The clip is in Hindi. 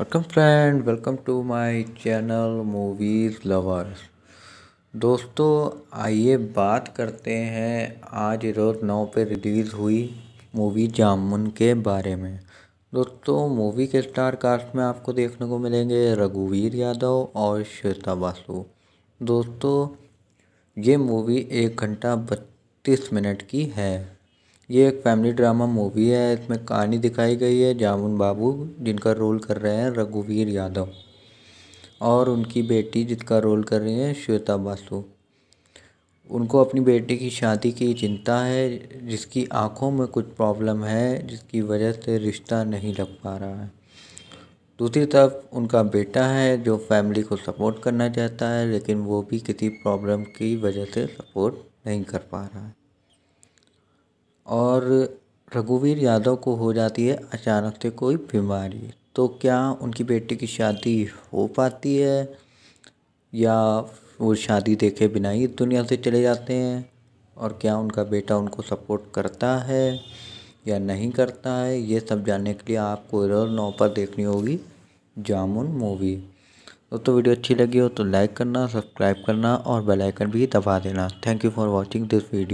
welcome friend welcome to my channel movies lovers दोस्तों आइए बात करते हैं आज रोज़ नौ पे रिलीज़ हुई मूवी जामुन के बारे में दोस्तों मूवी के स्टार कास्ट में आपको देखने को मिलेंगे रघुवीर यादव और श्वेता बासु दोस्तों ये मूवी एक घंटा बत्तीस मिनट की है ये एक फैमिली ड्रामा मूवी है इसमें कहानी दिखाई गई है जामुन बाबू जिनका रोल कर रहे हैं रघुवीर यादव और उनकी बेटी जिसका रोल कर रही हैं श्वेता बासु उनको अपनी बेटी की शादी की चिंता है जिसकी आंखों में कुछ प्रॉब्लम है जिसकी वजह से रिश्ता नहीं लग पा रहा है दूसरी तरफ उनका बेटा है जो फैमिली को सपोर्ट करना चाहता है लेकिन वो भी किसी प्रॉब्लम की वजह से सपोर्ट नहीं कर पा रहा है और रघुवीर यादव को हो जाती है अचानक से कोई बीमारी तो क्या उनकी बेटी की शादी हो पाती है या वो शादी देखे बिना ही दुनिया से चले जाते हैं और क्या उनका बेटा उनको सपोर्ट करता है या नहीं करता है ये सब जानने के लिए आपको इधर नौ पर देखनी होगी जामुन मूवी दोस्तों वीडियो अच्छी लगी हो तो लाइक करना सब्सक्राइब करना और बेल आइकन भी दबा देना thank you for watching this video